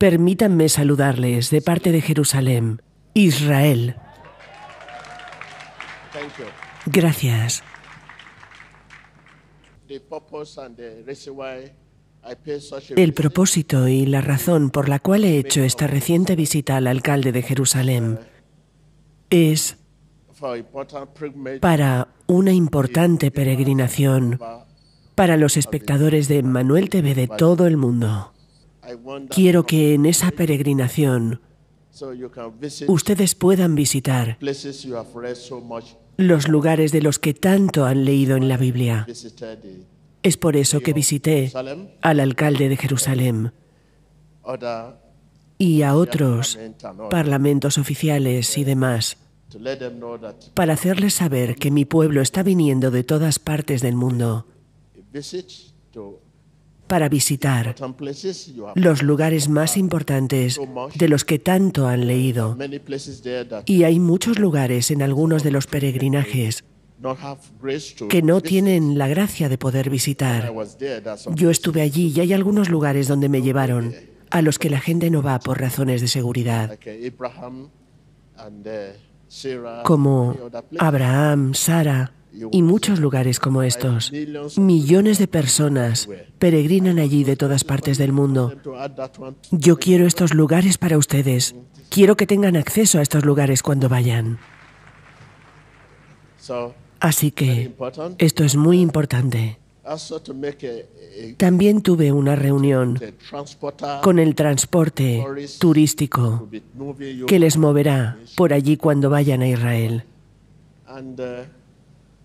Permítanme saludarles de parte de Jerusalén, Israel. Gracias. El propósito y la razón por la cual he hecho esta reciente visita al alcalde de Jerusalén es para una importante peregrinación para los espectadores de Manuel TV de todo el mundo. Quiero que en esa peregrinación ustedes puedan visitar los lugares de los que tanto han leído en la Biblia. Es por eso que visité al alcalde de Jerusalén y a otros parlamentos oficiales y demás, para hacerles saber que mi pueblo está viniendo de todas partes del mundo para visitar los lugares más importantes de los que tanto han leído. Y hay muchos lugares en algunos de los peregrinajes que no tienen la gracia de poder visitar. Yo estuve allí y hay algunos lugares donde me llevaron a los que la gente no va por razones de seguridad, como Abraham, Sara, y muchos lugares como estos. Millones de personas peregrinan allí de todas partes del mundo. Yo quiero estos lugares para ustedes. Quiero que tengan acceso a estos lugares cuando vayan. Así que esto es muy importante. También tuve una reunión con el transporte turístico que les moverá por allí cuando vayan a Israel. Uh,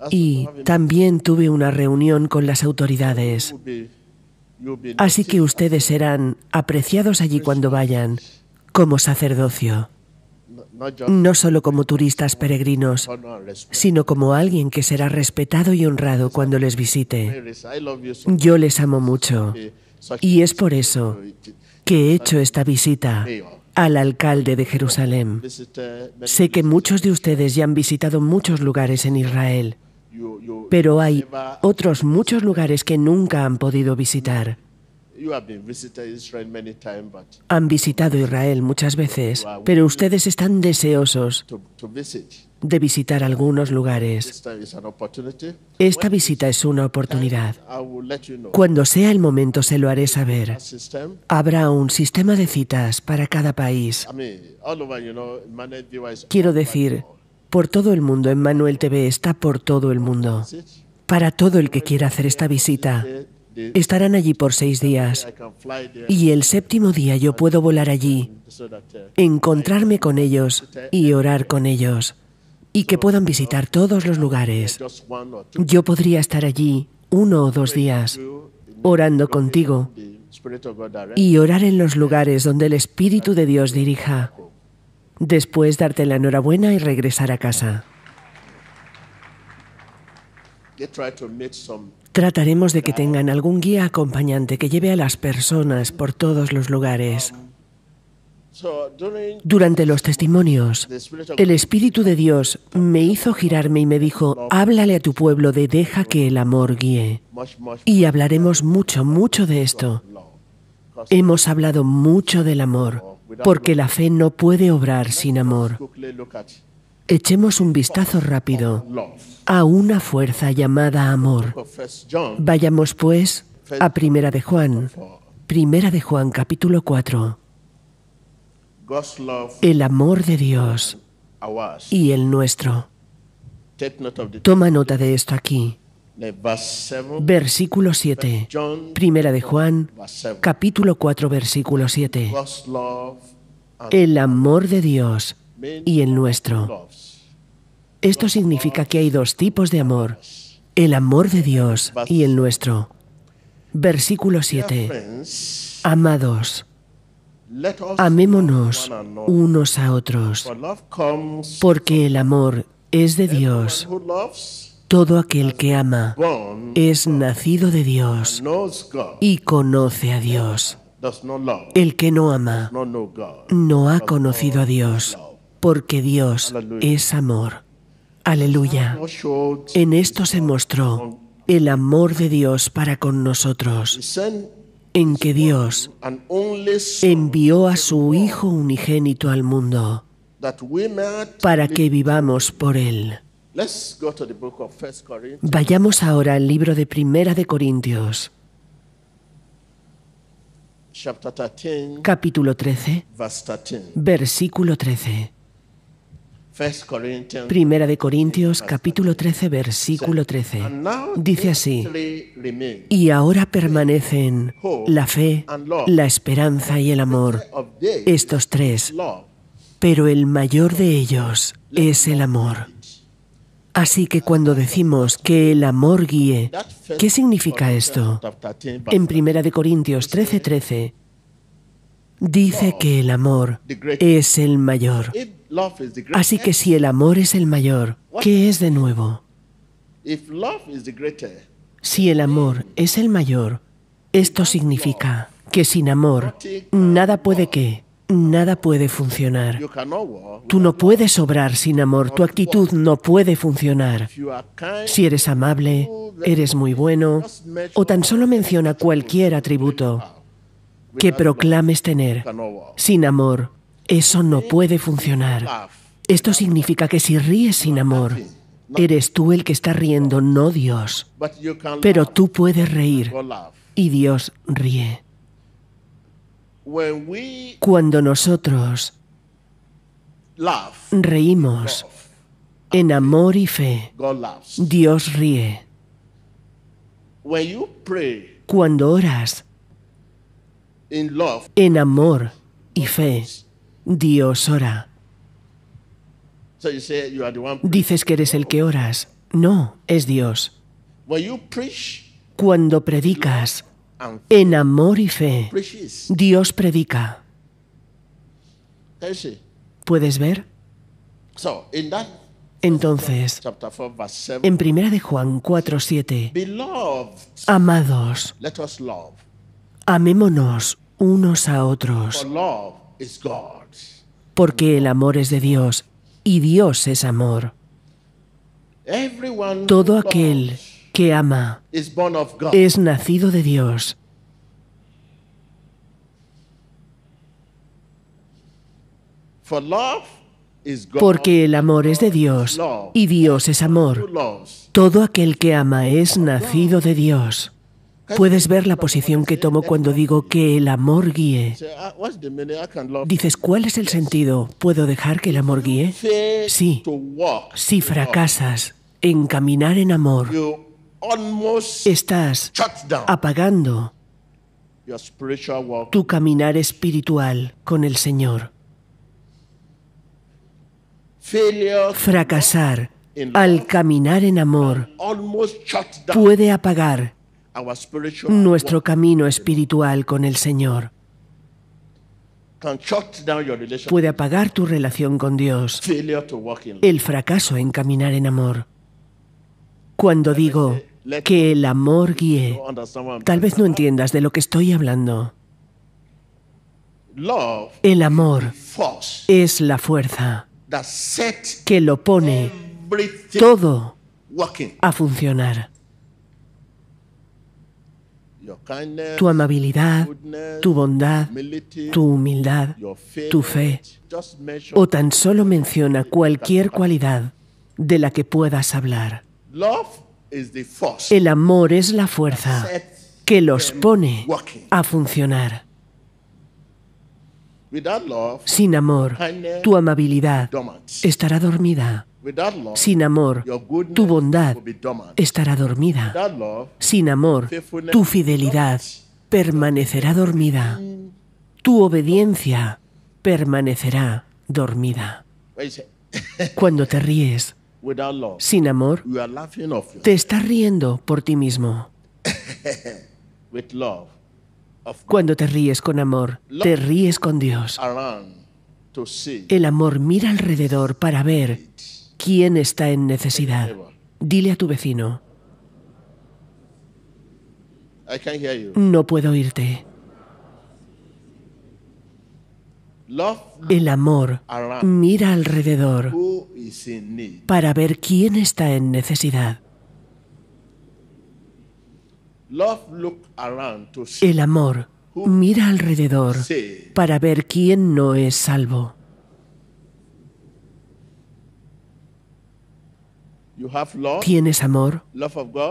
y también tuve una reunión con las autoridades. Así que ustedes serán apreciados allí cuando vayan, como sacerdocio. No solo como turistas peregrinos, sino como alguien que será respetado y honrado cuando les visite. Yo les amo mucho y es por eso que he hecho esta visita al alcalde de Jerusalén. Sé que muchos de ustedes ya han visitado muchos lugares en Israel pero hay otros muchos lugares que nunca han podido visitar. Han visitado Israel muchas veces, pero ustedes están deseosos de visitar algunos lugares. Esta visita es una oportunidad. Cuando sea el momento se lo haré saber. Habrá un sistema de citas para cada país. Quiero decir, por todo el mundo. Emmanuel TV está por todo el mundo. Para todo el que quiera hacer esta visita. Estarán allí por seis días. Y el séptimo día yo puedo volar allí, encontrarme con ellos y orar con ellos. Y que puedan visitar todos los lugares. Yo podría estar allí uno o dos días, orando contigo y orar en los lugares donde el Espíritu de Dios dirija. Después darte la enhorabuena y regresar a casa. Trataremos de que tengan algún guía acompañante que lleve a las personas por todos los lugares. Um, Durante los testimonios, el Espíritu de Dios me hizo girarme y me dijo, háblale a tu pueblo de deja que el amor guíe. Y hablaremos mucho, mucho de esto. Hemos hablado mucho del amor porque la fe no puede obrar sin amor. Echemos un vistazo rápido a una fuerza llamada amor. Vayamos pues a Primera de Juan, Primera de Juan capítulo 4. El amor de Dios y el nuestro. Toma nota de esto aquí. Versículo 7. Primera de Juan, capítulo 4, versículo 7. El amor de Dios y el nuestro. Esto significa que hay dos tipos de amor, el amor de Dios y el nuestro. Versículo 7. Amados, amémonos unos a otros, porque el amor es de Dios todo aquel que ama es nacido de Dios y conoce a Dios. El que no ama no ha conocido a Dios, porque Dios es amor. Aleluya. En esto se mostró el amor de Dios para con nosotros, en que Dios envió a su Hijo unigénito al mundo para que vivamos por Él. Vayamos ahora al libro de Primera de Corintios, capítulo 13, versículo 13. Primera de Corintios, capítulo 13, versículo 13. Dice así, y ahora permanecen la fe, la esperanza y el amor, estos tres, pero el mayor de ellos es el amor. Así que cuando decimos que el amor guíe, ¿qué significa esto? En 1 Corintios 13:13 13, dice que el amor es el mayor. Así que si el amor es el mayor, ¿qué es de nuevo? Si el amor es el mayor, esto significa que sin amor nada puede que Nada puede funcionar. Tú no puedes obrar sin amor, tu actitud no puede funcionar. Si eres amable, eres muy bueno, o tan solo menciona cualquier atributo que proclames tener, sin amor, eso no puede funcionar. Esto significa que si ríes sin amor, eres tú el que está riendo, no Dios. Pero tú puedes reír y Dios ríe. Cuando nosotros reímos en amor y fe, Dios ríe. Cuando oras en amor y fe, Dios ora. Dices que eres el que oras. No, es Dios. Cuando predicas en amor y fe, Dios predica. ¿Puedes ver? Entonces, en 1 de Juan 4, 7, amados, amémonos unos a otros, porque el amor es de Dios y Dios es amor. Todo aquel que ama es nacido de Dios. Porque el amor es de Dios y Dios es amor. Todo aquel que ama es nacido de Dios. Puedes ver la posición que tomo cuando digo que el amor guíe. Ah, Dices, ¿cuál es el sentido? ¿Puedo dejar que el amor guíe? Sí. Si fracasas en caminar en amor, estás apagando tu caminar espiritual con el Señor. Fracasar al caminar en amor puede apagar nuestro camino espiritual con el Señor. Puede apagar tu relación con Dios. El fracaso en caminar en amor. Cuando digo, que el amor guíe. Tal vez no entiendas de lo que estoy hablando. El amor es la fuerza que lo pone todo a funcionar. Tu amabilidad, tu bondad, tu humildad, tu fe, o tan solo menciona cualquier cualidad de la que puedas hablar. El amor es la fuerza que los pone a funcionar. Sin amor, tu amabilidad estará dormida. Sin amor, tu bondad estará dormida. Sin amor, tu fidelidad permanecerá dormida. Tu obediencia permanecerá dormida. Cuando te ríes, sin amor, te estás riendo por ti mismo. Cuando te ríes con amor, te ríes con Dios. El amor mira alrededor para ver quién está en necesidad. Dile a tu vecino. No puedo oírte. El amor mira alrededor para ver quién está en necesidad. El amor mira alrededor para ver quién no es salvo. ¿Tienes amor?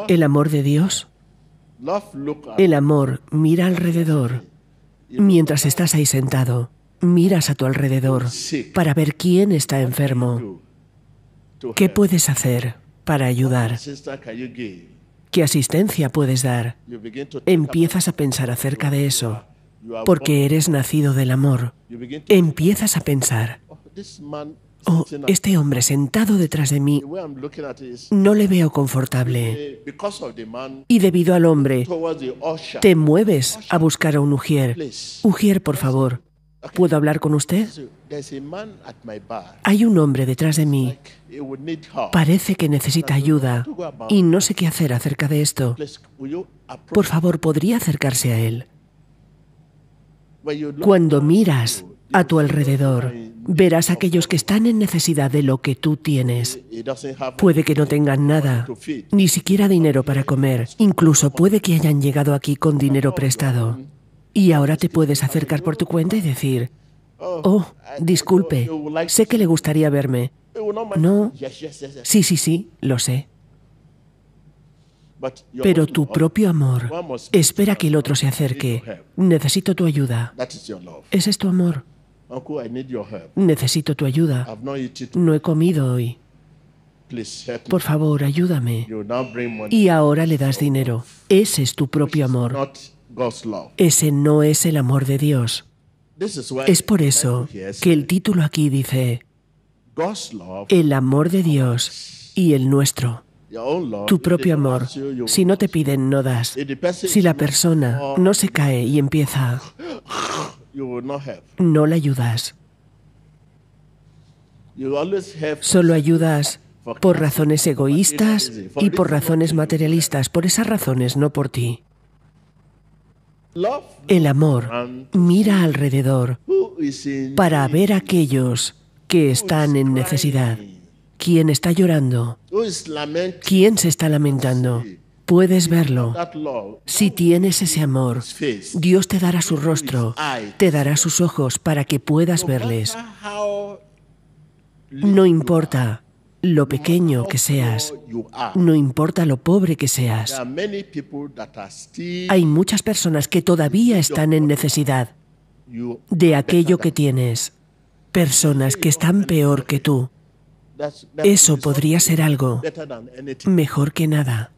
¿El amor de Dios? El amor mira alrededor mientras estás ahí sentado. Miras a tu alrededor para ver quién está enfermo. ¿Qué puedes hacer para ayudar? ¿Qué asistencia puedes dar? Empiezas a pensar acerca de eso, porque eres nacido del amor. Empiezas a pensar, oh, este hombre sentado detrás de mí, no le veo confortable. Y debido al hombre, te mueves a buscar a un ujier. Ujier, por favor, ¿Puedo hablar con usted? Hay un hombre detrás de mí. Parece que necesita ayuda y no sé qué hacer acerca de esto. Por favor, ¿podría acercarse a él? Cuando miras a tu alrededor, verás a aquellos que están en necesidad de lo que tú tienes. Puede que no tengan nada, ni siquiera dinero para comer. Incluso puede que hayan llegado aquí con dinero prestado. Y ahora te puedes acercar por tu cuenta y decir, oh, disculpe, sé que le gustaría verme. No. Sí, sí, sí, lo sé. Pero tu propio amor espera que el otro se acerque. Necesito tu ayuda. Ese es tu amor. Necesito tu ayuda. No he comido hoy. Por favor, ayúdame. Y ahora le das dinero. Ese es tu propio amor, ese no es el amor de Dios. Es por eso que el título aquí dice, el amor de Dios y el nuestro. Tu propio amor. Si no te piden, no das. Si la persona no se cae y empieza, no la ayudas. Solo ayudas por razones egoístas y por razones materialistas, por esas razones, no por ti. El amor mira alrededor para ver a aquellos que están en necesidad. ¿Quién está llorando? ¿Quién se está lamentando? Puedes verlo. Si tienes ese amor, Dios te dará su rostro, te dará sus ojos para que puedas verles. No importa lo pequeño que seas, no importa lo pobre que seas. Hay muchas personas que todavía están en necesidad de aquello que tienes, personas que están peor que tú. Eso podría ser algo mejor que nada.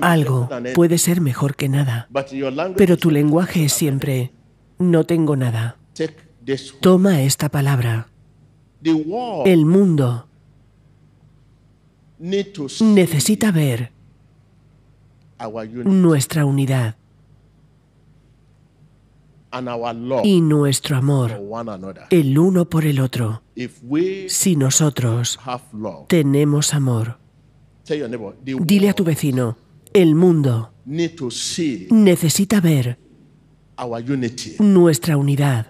Algo puede ser mejor que nada, pero tu lenguaje es siempre, no tengo nada. Toma esta palabra. El mundo necesita ver nuestra unidad y nuestro amor el uno por el otro. Si nosotros tenemos amor, dile a tu vecino, el mundo necesita ver nuestra unidad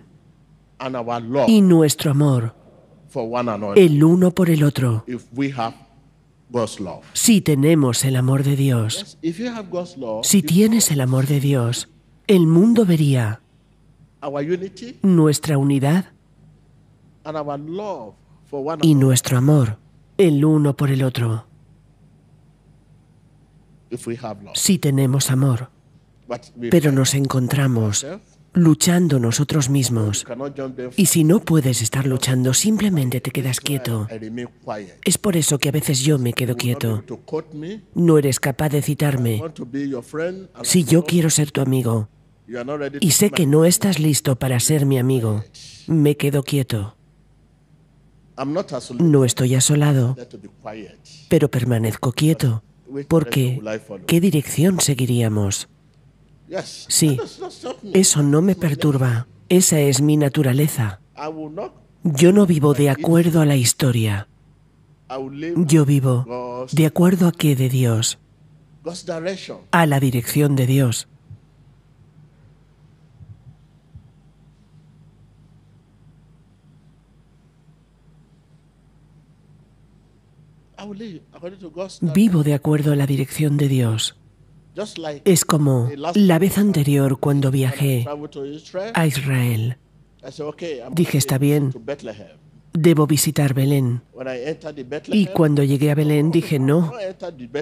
y nuestro amor el uno por el otro. Si tenemos el amor de Dios, si tienes el amor de Dios, el mundo vería nuestra unidad y nuestro amor, el uno por el otro. Si tenemos amor, pero nos encontramos luchando nosotros mismos. Y si no puedes estar luchando, simplemente te quedas quieto. Es por eso que a veces yo me quedo quieto. No eres capaz de citarme. Si yo quiero ser tu amigo y sé que no estás listo para ser mi amigo, me quedo quieto. No estoy asolado, pero permanezco quieto, porque ¿qué dirección seguiríamos? Sí, eso no me perturba. Esa es mi naturaleza. Yo no vivo de acuerdo a la historia. Yo vivo de acuerdo a qué de Dios. A la dirección de Dios. Vivo de acuerdo a la dirección de Dios. Es como la vez anterior cuando viajé a Israel. Dije, está bien, debo visitar Belén. Y cuando llegué a Belén dije, no,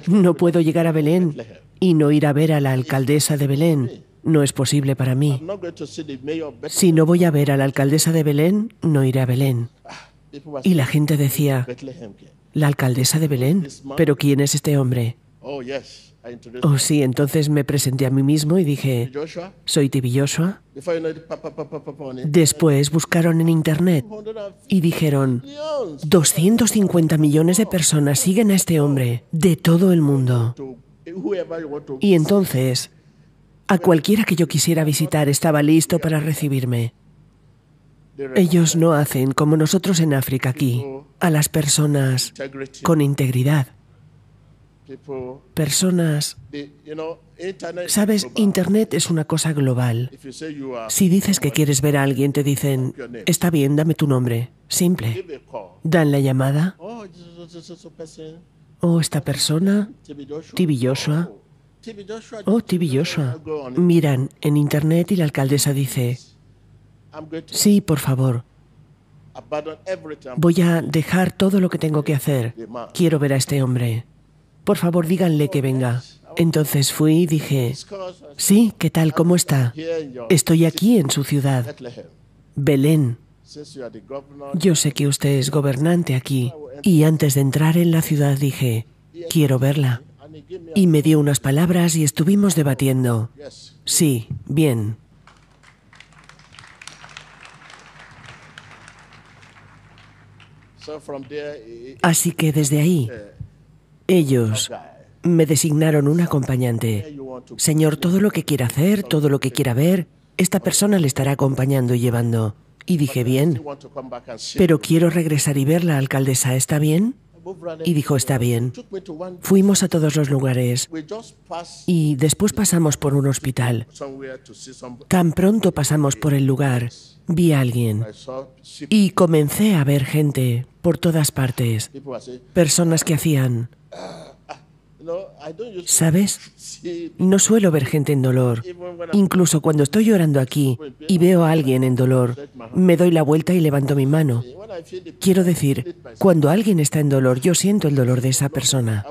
no puedo llegar a Belén y no ir a ver a la alcaldesa de Belén. No es posible para mí. Si no voy a ver a la alcaldesa de Belén, no iré a Belén. Ah, y la gente decía, ¿la alcaldesa de Belén? ¿Pero quién es este hombre? Oh, Oh, sí, entonces me presenté a mí mismo y dije, soy Tibi Joshua. Después buscaron en Internet y dijeron, 250 millones de personas siguen a este hombre de todo el mundo. Eh, y entonces, a cualquiera que yo quisiera visitar estaba listo para recibirme. Ellos no hacen como nosotros en África aquí, a las personas con integridad personas. Sabes, Internet es una cosa global. Si dices que quieres ver a alguien, te dicen, está bien, dame tu nombre. Simple. Dan la llamada. Oh, oh esta persona, Tibi Oh, Tibi oh, Miran en Internet y la alcaldesa dice, sí, por favor. Voy a dejar todo lo que tengo que hacer. Quiero ver a este hombre. Por favor, díganle que venga. Entonces fui y dije, sí, ¿qué tal? ¿Cómo está? Estoy aquí en su ciudad, Belén. Yo sé que usted es gobernante aquí. Y antes de entrar en la ciudad dije, quiero verla. Y me dio unas palabras y estuvimos debatiendo. Sí, bien. Así que desde ahí ellos me designaron un acompañante. Señor, todo lo que quiera hacer, todo lo que quiera ver, esta persona le estará acompañando y llevando. Y dije, bien, pero quiero regresar y ver la alcaldesa, ¿está bien? Y dijo, está bien. Fuimos a todos los lugares y después pasamos por un hospital. Tan pronto pasamos por el lugar, vi a alguien y comencé a ver gente por todas partes. Personas que hacían ¿Sabes? No suelo ver gente en dolor. Incluso cuando estoy llorando aquí y veo a alguien en dolor, me doy la vuelta y levanto mi mano. Quiero decir, cuando alguien está en dolor, yo siento el dolor de esa persona.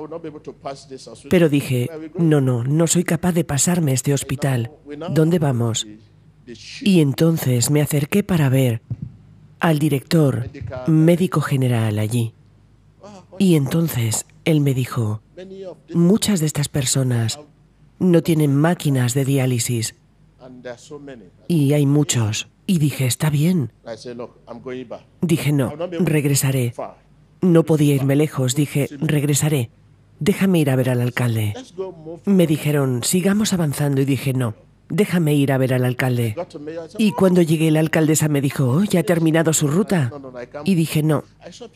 Pero dije, no, no, no soy capaz de pasarme este hospital. ¿Dónde vamos? Y entonces me acerqué para ver al director médico general allí. Y entonces él me dijo, muchas de estas personas no tienen máquinas de diálisis y hay muchos. Y dije, está bien. Dije, no, regresaré. No podía irme lejos, dije, regresaré. Déjame ir a ver al alcalde. Me dijeron, sigamos avanzando y dije, no, déjame ir a ver al alcalde. Y cuando llegué, la alcaldesa me dijo, oh, ya ha terminado su ruta. Y dije, no,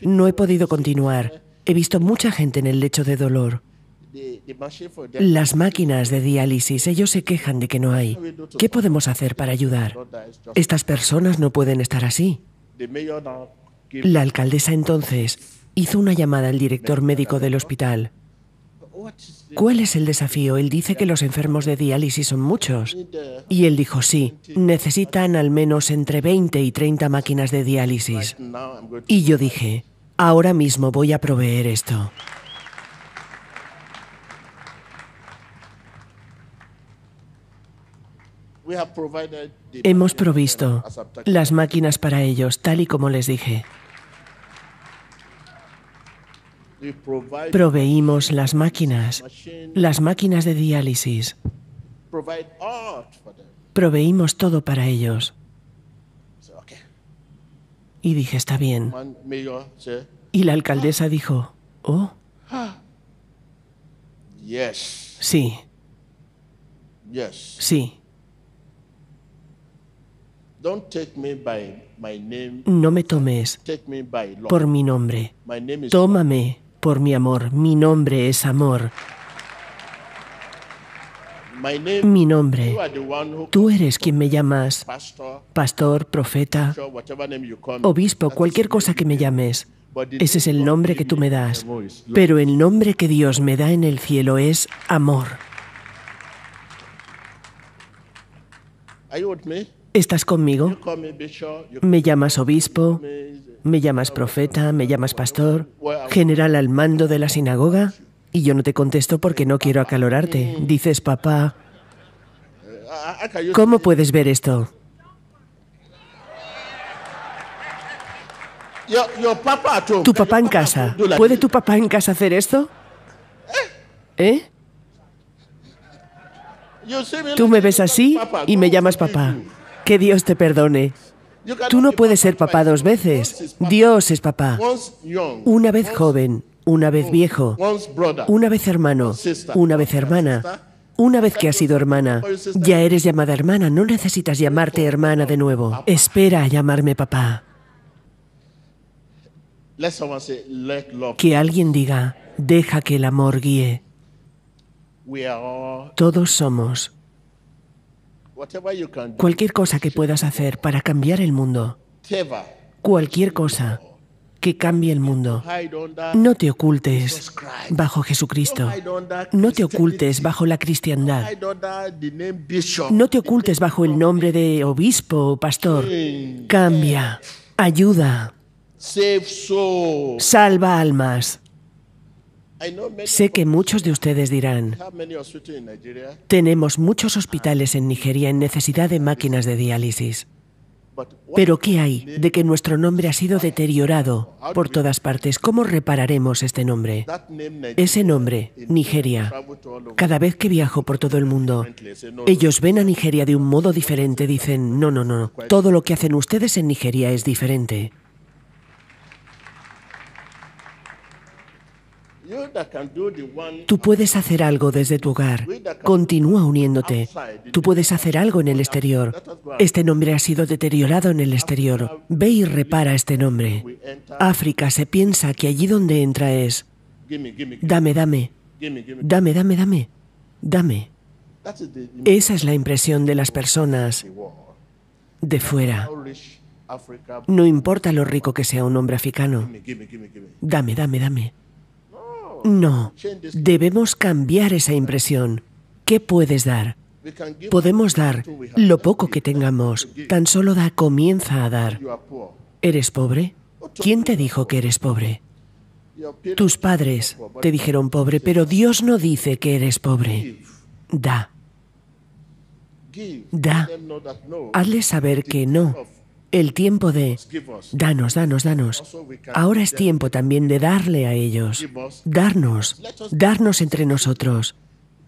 no he podido continuar. He visto mucha gente en el lecho de dolor. Las máquinas de diálisis, ellos se quejan de que no hay. ¿Qué podemos hacer para ayudar? Estas personas no pueden estar así. La alcaldesa entonces hizo una llamada al director médico del hospital. ¿Cuál es el desafío? Él dice que los enfermos de diálisis son muchos. Y él dijo, sí, necesitan al menos entre 20 y 30 máquinas de diálisis. Y yo dije, Ahora mismo voy a proveer esto. Hemos provisto las máquinas para ellos, tal y como les dije. Proveímos las máquinas, las máquinas de diálisis. Proveímos todo para ellos. Y dije, está bien. Y la alcaldesa dijo, oh. Sí. Sí. No me tomes por mi nombre. Tómame por mi amor. Mi nombre es amor mi nombre. Tú eres quien me llamas pastor, profeta, obispo, cualquier cosa que me llames. Ese es el nombre que tú me das. Pero el nombre que Dios me da en el cielo es amor. ¿Estás conmigo? ¿Me llamas obispo? ¿Me llamas profeta? ¿Me llamas pastor? ¿General al mando de la sinagoga? Y yo no te contesto porque no quiero acalorarte. Dices, papá, ¿cómo puedes ver esto? Tu papá en casa. ¿Puede tu papá en casa hacer esto? ¿Eh? ¿Eh? Tú me ves así y me llamas papá. Que Dios te perdone. Tú no puedes ser papá dos veces. Dios es papá. Una vez joven una vez oh, viejo, una vez hermano, una vez hermana, una vez que has sido hermana, ya eres llamada hermana, no necesitas llamarte hermana de nuevo. Espera a llamarme papá. Que alguien diga, deja que el amor guíe. Todos somos. Cualquier cosa que puedas hacer para cambiar el mundo, cualquier cosa, que cambie el mundo. No te ocultes bajo Jesucristo. No te ocultes bajo la cristiandad. No te ocultes bajo el nombre de obispo o pastor. Cambia, ayuda, salva almas. Sé que muchos de ustedes dirán, tenemos muchos hospitales en Nigeria en necesidad de máquinas de diálisis. Pero ¿qué hay de que nuestro nombre ha sido deteriorado por todas partes? ¿Cómo repararemos este nombre? Ese nombre, Nigeria. Cada vez que viajo por todo el mundo, ellos ven a Nigeria de un modo diferente, dicen, no, no, no, todo lo que hacen ustedes en Nigeria es diferente. Tú puedes hacer algo desde tu hogar. Continúa uniéndote. Tú puedes hacer algo en el exterior. Este nombre ha sido deteriorado en el exterior. Ve y repara este nombre. África se piensa que allí donde entra es... Dame, dame. Dame, dame, dame. Dame. Esa es la impresión de las personas de fuera. No importa lo rico que sea un hombre africano. Dame, dame, dame. No, debemos cambiar esa impresión. ¿Qué puedes dar? Podemos dar lo poco que tengamos, tan solo da comienza a dar. ¿Eres pobre? ¿Quién te dijo que eres pobre? Tus padres te dijeron pobre, pero Dios no dice que eres pobre. Da. Da. Hazle saber que no el tiempo de danos, danos, danos. Ahora es tiempo también de darle a ellos, darnos, darnos entre nosotros.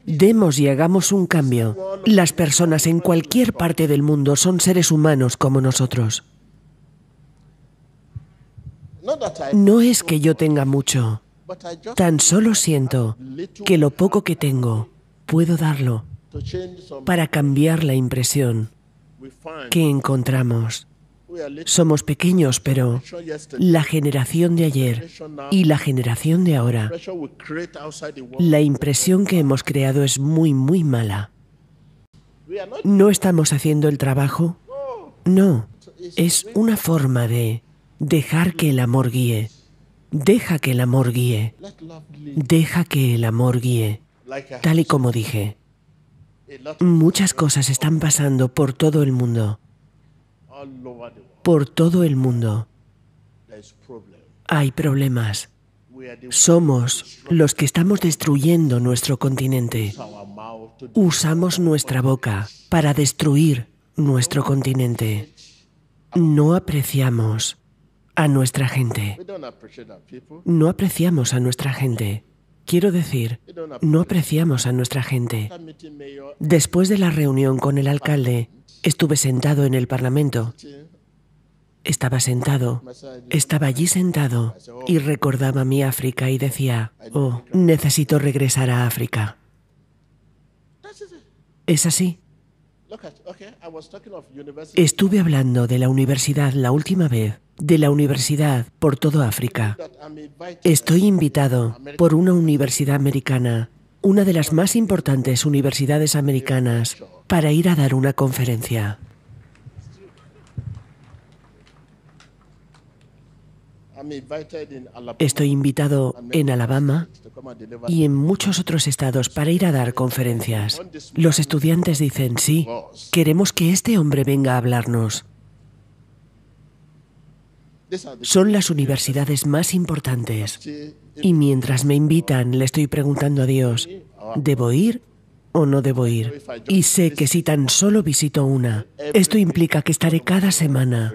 Demos y hagamos un cambio. Las personas en cualquier parte del mundo son seres humanos como nosotros. No es que yo tenga mucho, tan solo siento que lo poco que tengo puedo darlo para cambiar la impresión que encontramos somos pequeños, pero la generación de ayer y la generación de ahora, la impresión que hemos creado es muy, muy mala. No estamos haciendo el trabajo. No, es una forma de dejar que el amor guíe. Deja que el amor guíe. Deja que el amor guíe. Tal y como dije, muchas cosas están pasando por todo el mundo por todo el mundo. Hay problemas. Somos los que estamos destruyendo nuestro continente. Usamos nuestra boca para destruir nuestro continente. No apreciamos a nuestra gente. No apreciamos a nuestra gente. Quiero decir, no apreciamos a nuestra gente. Después de la reunión con el alcalde, estuve sentado en el Parlamento estaba sentado, estaba allí sentado y recordaba mi África y decía, oh, necesito regresar a África. Es así. Estuve hablando de la universidad la última vez, de la universidad por todo África. Estoy invitado por una universidad americana, una de las más importantes universidades americanas, para ir a dar una conferencia. Estoy invitado en Alabama y en muchos otros estados para ir a dar conferencias. Los estudiantes dicen, sí, queremos que este hombre venga a hablarnos. Son las universidades más importantes. Y mientras me invitan, le estoy preguntando a Dios, uh, ¿debo ir o no debo ir. Y sé que si tan solo visito una, esto implica que estaré cada semana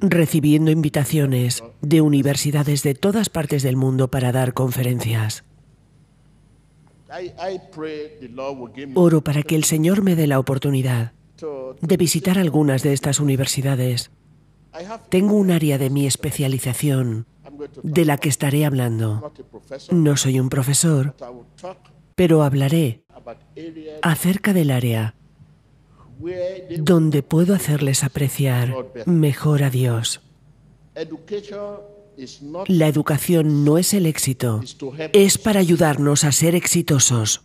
recibiendo invitaciones de universidades de todas partes del mundo para dar conferencias. Oro para que el Señor me dé la oportunidad de visitar algunas de estas universidades. Tengo un área de mi especialización de la que estaré hablando. No soy un profesor, pero hablaré acerca del área donde puedo hacerles apreciar mejor a Dios. La educación no es el éxito, es para ayudarnos a ser exitosos.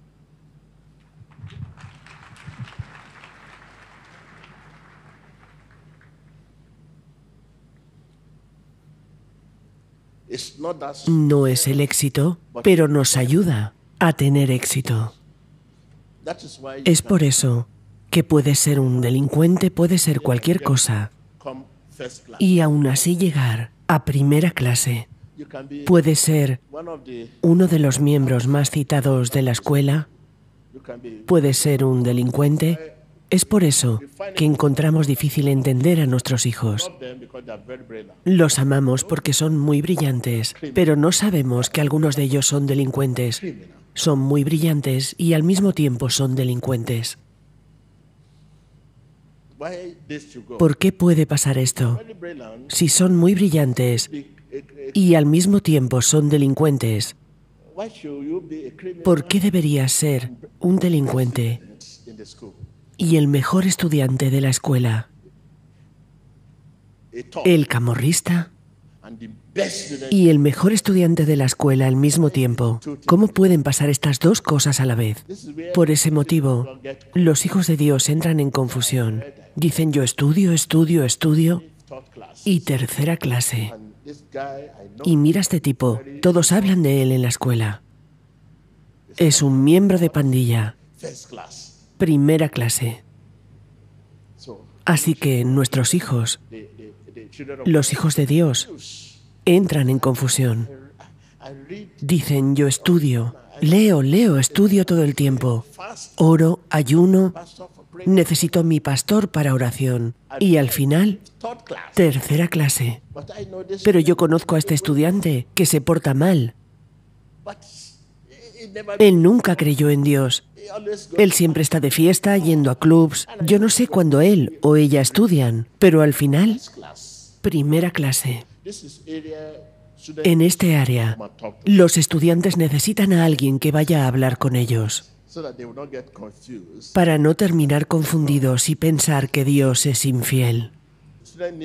No es el éxito, pero nos ayuda a tener éxito. Es por eso que puede ser un delincuente, puede ser cualquier cosa, y aún así llegar a primera clase. Puede ser uno de los miembros más citados de la escuela, puede ser un delincuente, es por eso que encontramos difícil entender a nuestros hijos. Los amamos porque son muy brillantes, pero no sabemos que algunos de ellos son delincuentes. Son muy brillantes y al mismo tiempo son delincuentes. ¿Por qué puede pasar esto? Si son muy brillantes y al mismo tiempo son delincuentes, ¿por qué deberías ser un delincuente y el mejor estudiante de la escuela, el camorrista y el mejor estudiante de la escuela al mismo tiempo. ¿Cómo pueden pasar estas dos cosas a la vez? Por ese motivo, los hijos de Dios entran en confusión. Dicen yo estudio, estudio, estudio y tercera clase. Y mira este tipo, todos hablan de él en la escuela. Es un miembro de pandilla primera clase. Así que nuestros hijos, los hijos de Dios, entran en confusión. Dicen, yo estudio, leo, leo, estudio todo el tiempo, oro, ayuno, necesito mi pastor para oración. Y al final, tercera clase. Pero yo conozco a este estudiante que se porta mal, él nunca creyó en Dios. Él siempre está de fiesta, yendo a clubs. Yo no sé cuándo él o ella estudian, pero al final, primera clase. En este área, los estudiantes necesitan a alguien que vaya a hablar con ellos para no terminar confundidos y pensar que Dios es infiel.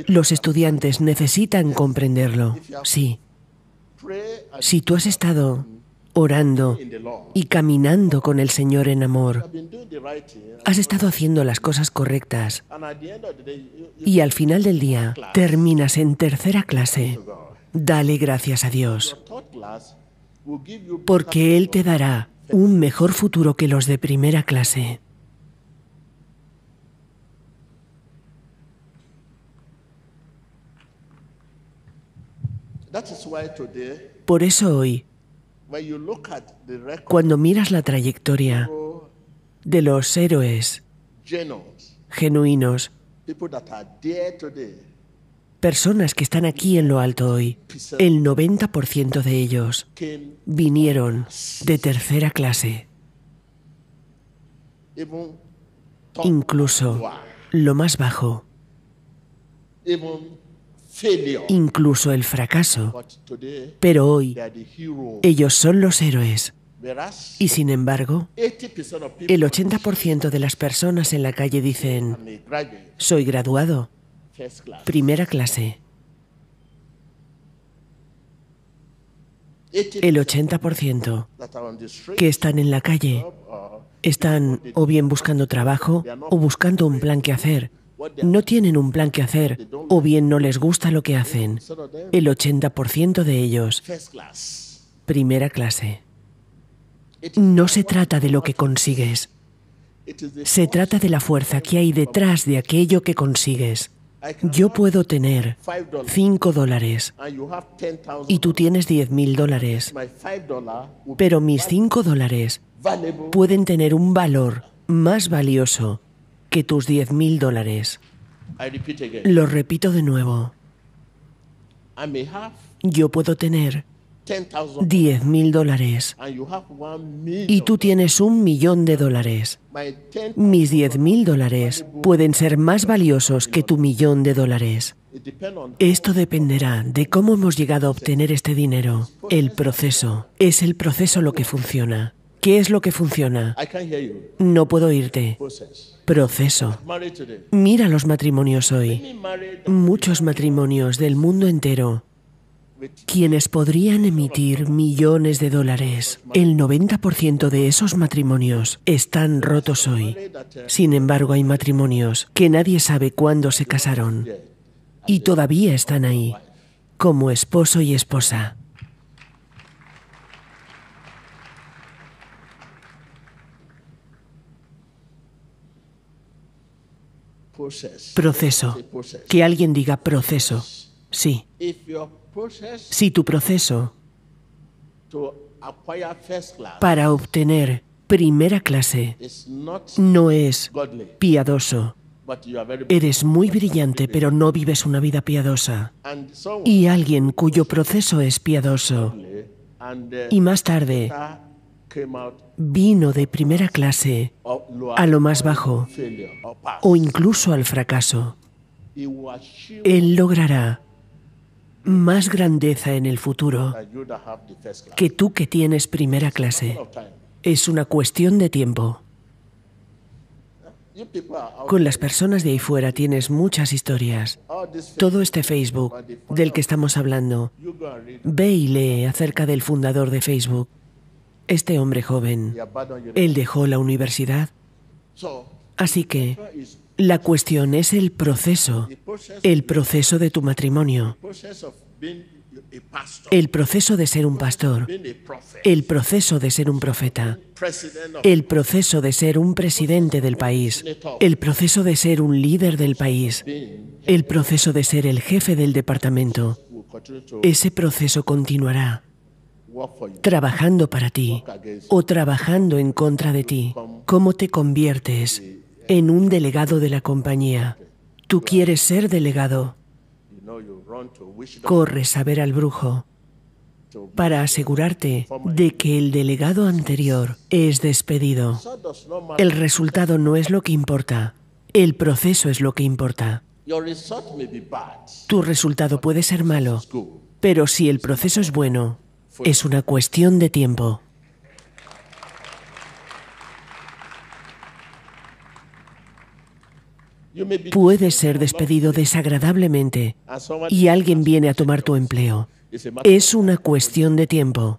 Los estudiantes necesitan comprenderlo, sí. Si tú has estado orando y caminando con el Señor en amor. Has estado haciendo las cosas correctas y al final del día terminas en tercera clase. Dale gracias a Dios, porque Él te dará un mejor futuro que los de primera clase. Por eso hoy cuando miras la trayectoria de los héroes genuinos, personas que están aquí en lo alto hoy, el 90% de ellos vinieron de tercera clase. Incluso lo más bajo incluso el fracaso. Pero hoy ellos son los héroes. Y sin embargo, el 80% de las personas en la calle dicen, soy graduado, primera clase. El 80% que están en la calle están o bien buscando trabajo o buscando un plan que hacer no tienen un plan que hacer o bien no les gusta lo que hacen. El 80% de ellos, primera clase. No se trata de lo que consigues. Se trata de la fuerza que hay detrás de aquello que consigues. Yo puedo tener 5 dólares y tú tienes 10 mil dólares, pero mis 5 dólares pueden tener un valor más valioso que tus 10 mil dólares. Lo repito de nuevo. Yo puedo tener 10 mil dólares y tú tienes un millón de dólares. Mis 10 mil dólares pueden ser más valiosos que tu millón de dólares. Esto dependerá de cómo hemos llegado a obtener este dinero. El proceso. Es el proceso lo que funciona. ¿Qué es lo que funciona? No puedo oírte. Proceso. Mira los matrimonios hoy. Muchos matrimonios del mundo entero quienes podrían emitir millones de dólares. El 90% de esos matrimonios están rotos hoy. Sin embargo, hay matrimonios que nadie sabe cuándo se casaron y todavía están ahí, como esposo y esposa. Proceso. Que alguien diga proceso. Sí. Si tu proceso para obtener primera clase no es piadoso, Eres muy brillante, pero no vives una vida piadosa. Y alguien cuyo proceso es piadoso eh, y más tarde vino de primera clase a lo más bajo o incluso al fracaso. Él logrará más grandeza en el futuro que tú que tienes primera clase. Es una cuestión de tiempo. Con las personas de ahí fuera tienes muchas historias. Todo este Facebook del que estamos hablando, ve y lee acerca del fundador de Facebook. Este hombre joven, él dejó la universidad. Así que la cuestión es el proceso, el proceso de tu matrimonio, el proceso de ser un pastor, el proceso de ser un profeta, el proceso de ser un presidente del país, el proceso de ser un líder del país, el proceso de ser el jefe del departamento. Ese proceso continuará trabajando para ti o trabajando en contra de ti, cómo te conviertes en un delegado de la compañía. Tú quieres ser delegado. Corres a ver al brujo para asegurarte de que el delegado anterior es despedido. El resultado no es lo que importa, el proceso es lo que importa. Tu resultado puede ser malo, pero si el proceso es bueno, es una cuestión de tiempo. Puedes ser despedido desagradablemente y alguien viene a tomar tu empleo. Es una cuestión de tiempo.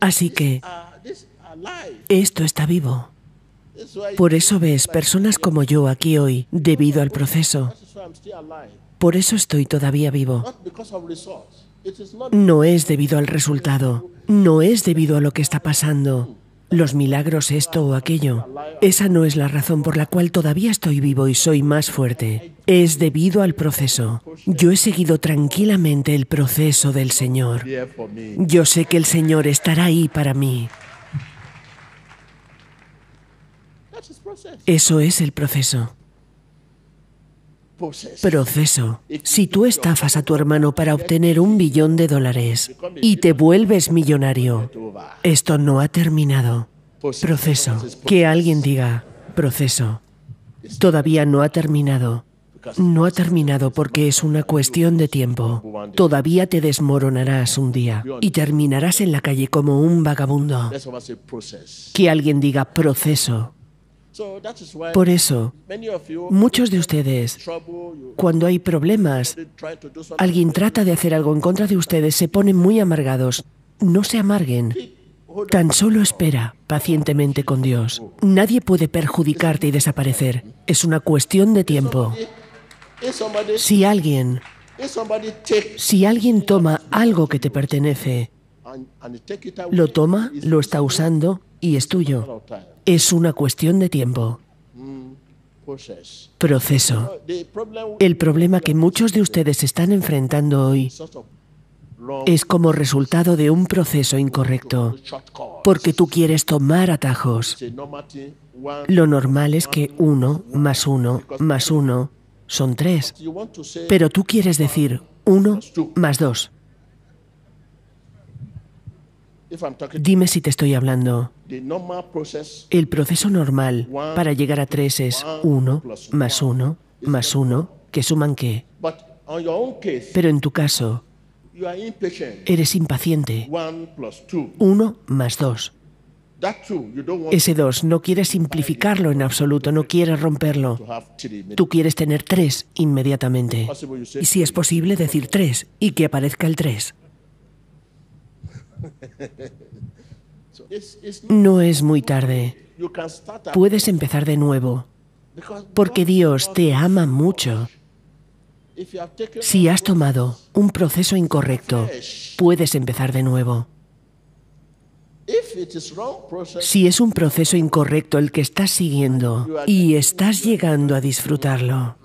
Así que esto está vivo. Por eso ves personas como yo aquí hoy, debido al proceso. Por eso estoy todavía vivo. No es debido al resultado, no es debido a lo que está pasando, los milagros esto o aquello. Esa no es la razón por la cual todavía estoy vivo y soy más fuerte. Es debido al proceso. Yo he seguido tranquilamente el proceso del Señor. Yo sé que el Señor estará ahí para mí. Eso es el proceso. Pues proceso. Si tú estafas a tu hermano para obtener un billón de dólares y te vuelves millonario, esto no ha terminado. Pues proceso. Pues que alguien diga, proceso. Todavía no ha terminado. No ha terminado porque es una cuestión de tiempo. Todavía te desmoronarás un día y terminarás en la calle como un vagabundo. Que alguien diga proceso. Por eso, muchos de ustedes, cuando hay problemas, alguien trata de hacer algo en contra de ustedes, se ponen muy amargados. No se amarguen. Tan solo espera pacientemente con Dios. Nadie puede perjudicarte y desaparecer. Es una cuestión de tiempo. Si alguien, si alguien toma algo que te pertenece, lo toma, lo está usando y es tuyo. Es una cuestión de tiempo. Proceso. El problema que muchos de ustedes están enfrentando hoy es como resultado de un proceso incorrecto, porque tú quieres tomar atajos. Lo normal es que uno más uno más uno son tres, pero tú quieres decir uno más dos. Dime si te estoy hablando. El proceso normal para llegar a tres es uno más uno más uno, que suman qué. Pero en tu caso, eres impaciente. 1 más dos. Ese dos no quieres simplificarlo en absoluto, no quieres romperlo. Tú quieres tener tres inmediatamente. Y si es posible decir tres y que aparezca el 3. No es muy tarde. Puedes empezar de nuevo. Porque Dios te ama mucho. Si has tomado un proceso incorrecto, puedes empezar de nuevo. Si es un proceso incorrecto el que estás siguiendo y estás llegando a disfrutarlo,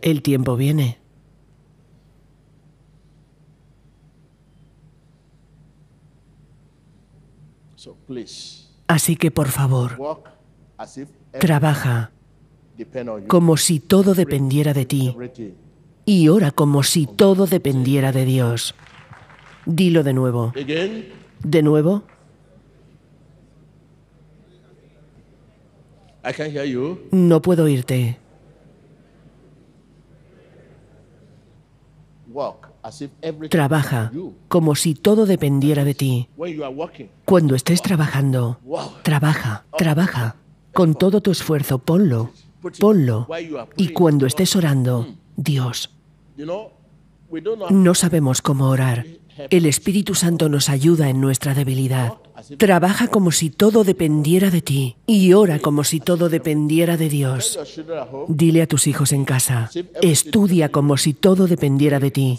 el tiempo viene. Así que por favor, trabaja como si todo dependiera de ti y ora como si todo dependiera de Dios. Dilo de nuevo. De nuevo. No puedo oírte. Trabaja como si todo dependiera de ti. Cuando estés trabajando, trabaja, oh. trabaja. Con todo tu esfuerzo, ponlo, ponlo. Y cuando estés orando, hmm. Dios. No sabemos cómo orar. El Espíritu Santo nos ayuda en nuestra debilidad. Trabaja como si todo dependiera de ti y ora como si todo dependiera de Dios. Dile a tus hijos en casa, estudia como si todo dependiera de ti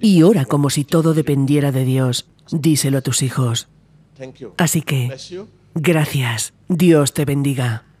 y ora como si todo dependiera de Dios. Díselo a tus hijos. Así que, gracias. Dios te bendiga.